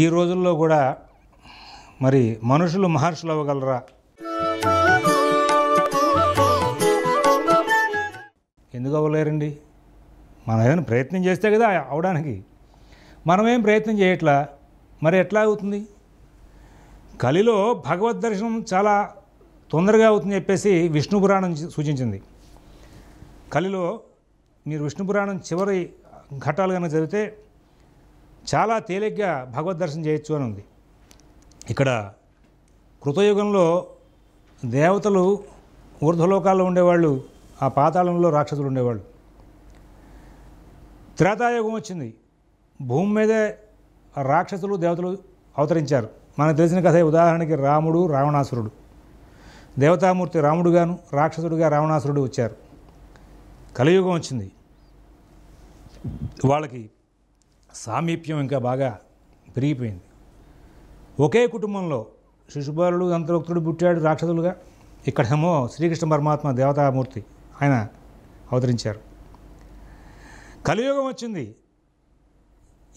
ఈ రోజుల్లో కూడా మరి మనుషులు మహర్షులు అవ్వగలరా ఎందుకు అవ్వలేరండి మనం ఏదైనా ప్రయత్నం చేస్తే కదా అవడానికి మనమేం ప్రయత్నం చేయట్లా మరి ఎట్లా అవుతుంది కలిలో భగవద్ దర్శనం చాలా తొందరగా అవుతుంది చెప్పేసి విష్ణు పురాణం సూచించింది కలిలో మీరు విష్ణు పురాణం చివరి ఘట్టాలు కనుక చదివితే చాలా తేలిగ్గా భగవద్ దర్శనం చేయొచ్చు అని ఉంది ఇక్కడ కృతయుగంలో దేవతలు ఊర్ధ్వలోకాల్లో ఉండేవాళ్ళు ఆ పాతాళంలో రాక్షసులు ఉండేవాళ్ళు త్రేతాయుగం వచ్చింది భూమి మీదే రాక్షసులు దేవతలు అవతరించారు మనకు తెలిసిన కథ ఉదాహరణకి రాముడు రావణాసురుడు దేవతామూర్తి రాముడుగాను రాక్షసుడుగా రావణాసురుడు వచ్చారు కలియుగం వచ్చింది వాళ్ళకి సామీప్యం ఇంకా బాగా పెరిగిపోయింది ఒకే కుటుంబంలో శిశుబాలుడు అంతరోక్తుడు పుట్టాడు రాక్షసులుగా ఇక్కడేమో శ్రీకృష్ణ పరమాత్మ దేవతామూర్తి ఆయన అవతరించారు కలియుగం వచ్చింది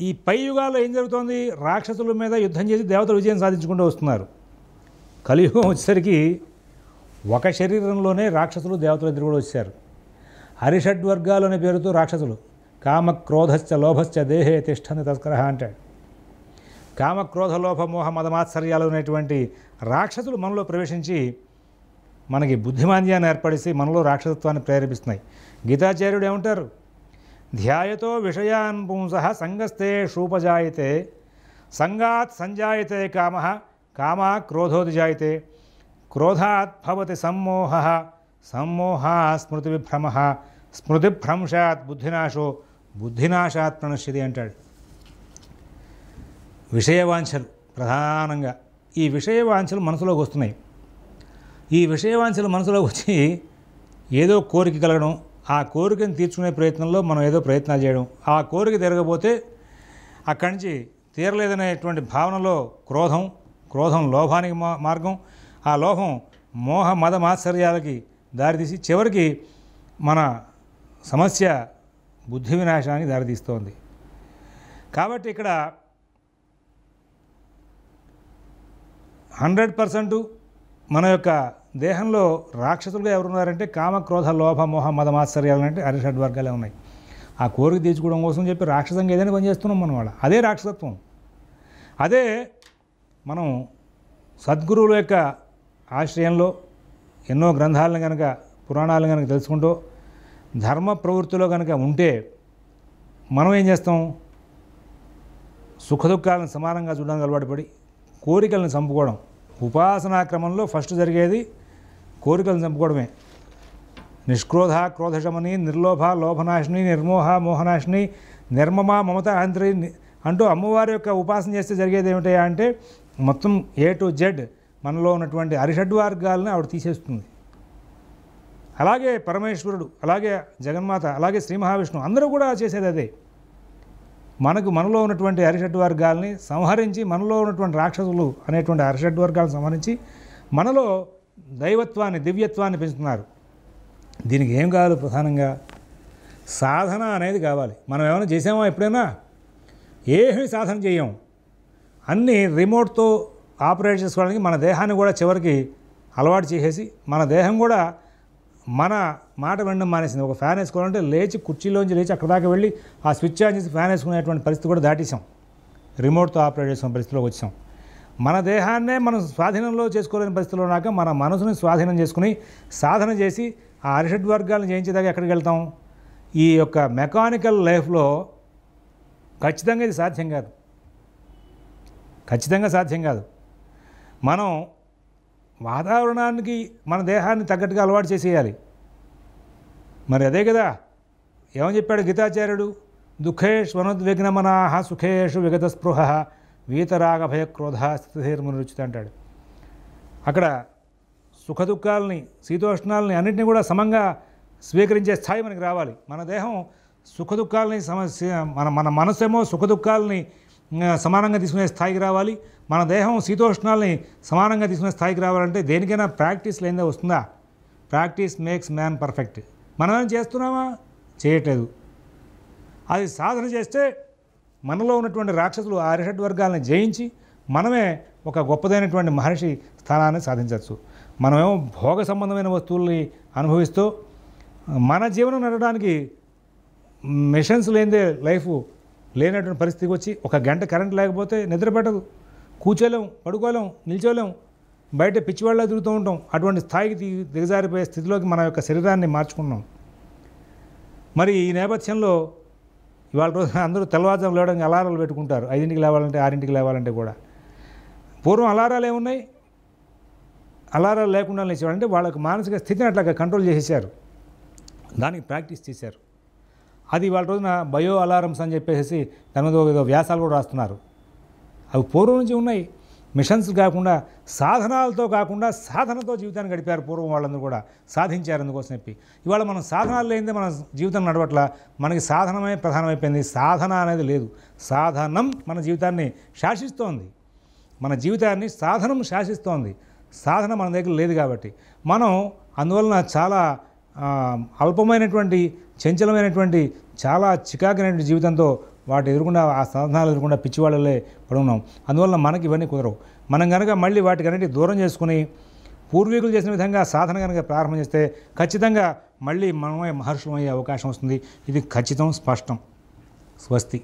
ఈ పై యుగాల్లో ఏం జరుగుతోంది రాక్షసుల మీద యుద్ధం చేసి దేవతలు విజయం సాధించుకుంటూ వస్తున్నారు కలియుగం వచ్చేసరికి ఒక శరీరంలోనే రాక్షసులు దేవతలు ఇద్దరు కూడా వచ్చారు హరిషడ్ వర్గాలు అనే పేరుతో రాక్షసులు కామక్రోధశ్చ లోభశ్చ దేహే తిష్టంది తస్కర అంటాడు కామక్రోధ లోభ మోహ మదమాత్సర్యాలు అనేటువంటి రాక్షసులు మనలో ప్రవేశించి మనకి బుద్ధిమాంద్యాన్ని ఏర్పడిసి మనలో రాక్షసత్వాన్ని ప్రేరేపిస్తున్నాయి గీతాచార్యుడు ఏమంటారు ధ్యాయతో విషయాన్ పుంసహ సంగస్తే షూపజాయితే సంగాత్ సంజాయితే కామ కామ క్రోధోదిజాయితే క్రోధాత్ భవతి సమ్మోహ సమ్మోహా విభ్రమ స్మృతిభ్రంశాత్ బుద్ధినాశో బుద్ధినాశాత్మనశ్యతి అంటాడు విషయవాంఛలు ప్రధానంగా ఈ విషయవాంఛలు మనసులోకి వస్తున్నాయి ఈ విషయవాంఛలు మనసులోకి వచ్చి ఏదో కోరిక కలగడం ఆ కోరికను తీర్చుకునే ప్రయత్నంలో మనం ఏదో ప్రయత్నాలు చేయడం ఆ కోరిక తిరగపోతే అక్కడి నుంచి తీరలేదనేటువంటి భావనలో క్రోధం క్రోధం లోభానికి మార్గం ఆ లోభం మోహ మద మాత్సర్యాలకి దారితీసి చివరికి మన సమస్య బుద్ధి వినాశానికి దారితీస్తోంది కాబట్టి ఇక్కడ హండ్రెడ్ పర్సెంటు మన యొక్క దేహంలో రాక్షసులుగా ఎవరున్నారంటే కామ క్రోధ లోభ మోహ మదమాశ్చర్యాలు అంటే అరిషడ్ వర్గాలే ఉన్నాయి ఆ కోరిక తీర్చుకోవడం కోసం చెప్పి రాక్షసంగా ఏదైనా పని చేస్తున్నాం మనం వాళ్ళ అదే రాక్షసత్వం అదే మనం సద్గురువుల యొక్క ఆశ్రయంలో ఎన్నో గ్రంథాలను కనుక పురాణాలను కనుక తెలుసుకుంటూ ధర్మ ప్రవృత్తిలో కనుక ఉంటే మనం ఏం చేస్తాం సుఖదుఖాలను సమానంగా చూడడానికి అలవాటు పడి కోరికలను చంపుకోవడం ఉపాసనా క్రమంలో ఫస్ట్ జరిగేది కోరికలను చంపుకోవడమే నిష్క్రోధ క్రోధశమని నిర్లోభ లోభనాశిని నిర్మోహ మోహనాశిని నిర్మమ మమత అంత్రి అంటూ అమ్మవారి యొక్క ఉపాసన చేస్తే జరిగేది ఏమిటయా అంటే మొత్తం ఏ టు జెడ్ మనలో ఉన్నటువంటి అరిషడ్ వర్గాలను ఆవిడ తీసేస్తుంది అలాగే పరమేశ్వరుడు అలాగే జగన్మాత అలాగే శ్రీ మహావిష్ణువు అందరూ కూడా చేసేది అదే మనకు మనలో ఉన్నటువంటి అరిషడ్ వర్గాల్ని సంహరించి మనలో ఉన్నటువంటి రాక్షసులు అనేటువంటి అరిషడ్ వర్గాలను సంహరించి మనలో దైవత్వాన్ని దివ్యత్వాన్ని పెంచుతున్నారు దీనికి ఏం కావాలి ప్రధానంగా సాధన అనేది కావాలి మనం ఏమైనా చేసామా ఎప్పుడైనా ఏమి సాధన చేయం అన్నీ రిమోట్తో ఆపరేట్ చేసుకోవడానికి మన దేహాన్ని కూడా చివరికి అలవాటు చేసేసి మన దేహం కూడా మన మాట వినడం మానేసింది ఒక ఫ్యాన్ వేసుకోవాలంటే లేచి కుర్చీలోంచి లేచి అక్కడ దాకా వెళ్ళి ఆ స్విచ్ ఆన్ చేసి ఫ్యాన్ వేసుకునేటువంటి పరిస్థితి కూడా దాటేసాం రిమోట్తో ఆపరేట్ చేసిన పరిస్థితిలోకి వచ్చాం మన దేహాన్నే మనం స్వాధీనంలో చేసుకోలేని పరిస్థితిలో ఉన్నాక మన మనసుని స్వాధీనం చేసుకుని సాధన చేసి ఆ అరిషడ్ వర్గాలను జయించేదాకా ఎక్కడికి వెళ్తాం ఈ యొక్క మెకానికల్ లైఫ్లో ఖచ్చితంగా ఇది సాధ్యం కాదు ఖచ్చితంగా సాధ్యం కాదు మనం వాతావరణానికి మన దేహాన్ని తగ్గట్టుగా అలవాటు చేసేయాలి మరి అదే కదా ఏమని చెప్పాడు గీతాచార్యుడు దుఃఖేష్ వనోద్విఘ్నమనాహ సుఖేషు విగత స్పృహ వీతరాగభయ క్రోధ రుచిత అంటాడు అక్కడ సుఖదుఖాలని శీతోష్ణాలని అన్నింటినీ కూడా సమంగా స్వీకరించే స్థాయి మనకి రావాలి మన దేహం సుఖదుఖాలని సమస్య మన మన మనసేమో సుఖదుఖాలని సమానంగా తీసుకునే స్థాయికి రావాలి మన దేహం శీతోష్ణాలని సమానంగా తీసుకునే స్థాయికి రావాలంటే దేనికైనా ప్రాక్టీస్ లేదా వస్తుందా ప్రాక్టీస్ మేక్స్ మ్యాన్ పర్ఫెక్ట్ మనం ఏం చేస్తున్నామా చేయట్లేదు అది సాధన చేస్తే మనలో ఉన్నటువంటి రాక్షసులు ఆ అరిషడ్ వర్గాలను జయించి మనమే ఒక గొప్పదైనటువంటి మహర్షి స్థానాన్ని సాధించవచ్చు మనమేమో భోగ సంబంధమైన వస్తువుల్ని అనుభవిస్తూ మన జీవనం నడడానికి మిషన్స్ లేనిదే లైఫ్ లేనటువంటి పరిస్థితికి వచ్చి ఒక గంట కరెంట్ లేకపోతే నిద్రపెట్టదు పట్టదు కూర్చోలేం పడుకోలేం నిల్చోలేం బయట పిచ్చివాళ్ళ తిరుగుతూ ఉంటాం అటువంటి స్థాయికి దిగజారిపోయే స్థితిలోకి మన యొక్క శరీరాన్ని మార్చుకున్నాం మరి ఈ నేపథ్యంలో ఇవాళ రోజు అందరూ తెల్లవారుజాము లేవడానికి అలారాలు పెట్టుకుంటారు ఐదింటికి లేవాలంటే ఆరింటికి లేవాలంటే కూడా పూర్వం అలారాలు ఏమున్నాయి అలారాలు లేకుండా లేచేవాళ్ళంటే వాళ్ళకి మానసిక స్థితిని అట్లాగా కంట్రోల్ చేసేసారు దానికి ప్రాక్టీస్ చేశారు అది వాళ్ళ రోజున బయో అలారమ్స్ అని చెప్పేసి దాని మీద ఏదో వ్యాసాలు కూడా రాస్తున్నారు అవి పూర్వం నుంచి ఉన్నాయి మిషన్స్ కాకుండా సాధనాలతో కాకుండా సాధనతో జీవితాన్ని గడిపారు పూర్వం వాళ్ళందరూ కూడా సాధించారు అందుకోసం చెప్పి ఇవాళ మనం సాధనాలు లేనిదే మన జీవితం నడవట్ల మనకి సాధనమే ప్రధానమైపోయింది సాధన అనేది లేదు సాధనం మన జీవితాన్ని శాసిస్తోంది మన జీవితాన్ని సాధనం శాసిస్తోంది సాధన మన దగ్గర లేదు కాబట్టి మనం అందువలన చాలా అల్పమైనటువంటి చంచలమైనటువంటి చాలా చికాకైనటువంటి జీవితంతో వాటి ఎదురకుండా ఆ సాధనాలు ఎదురకుండా పిచ్చివాళ్ళలే పడి అందువల్ల మనకి ఇవన్నీ కుదరవు మనం కనుక మళ్ళీ వాటికన్నిటి దూరం చేసుకుని పూర్వీకులు చేసిన విధంగా సాధన కనుక ప్రారంభం చేస్తే ఖచ్చితంగా మళ్ళీ మనమే మహర్షులమయ్యే అవకాశం వస్తుంది ఇది ఖచ్చితం స్పష్టం స్వస్తి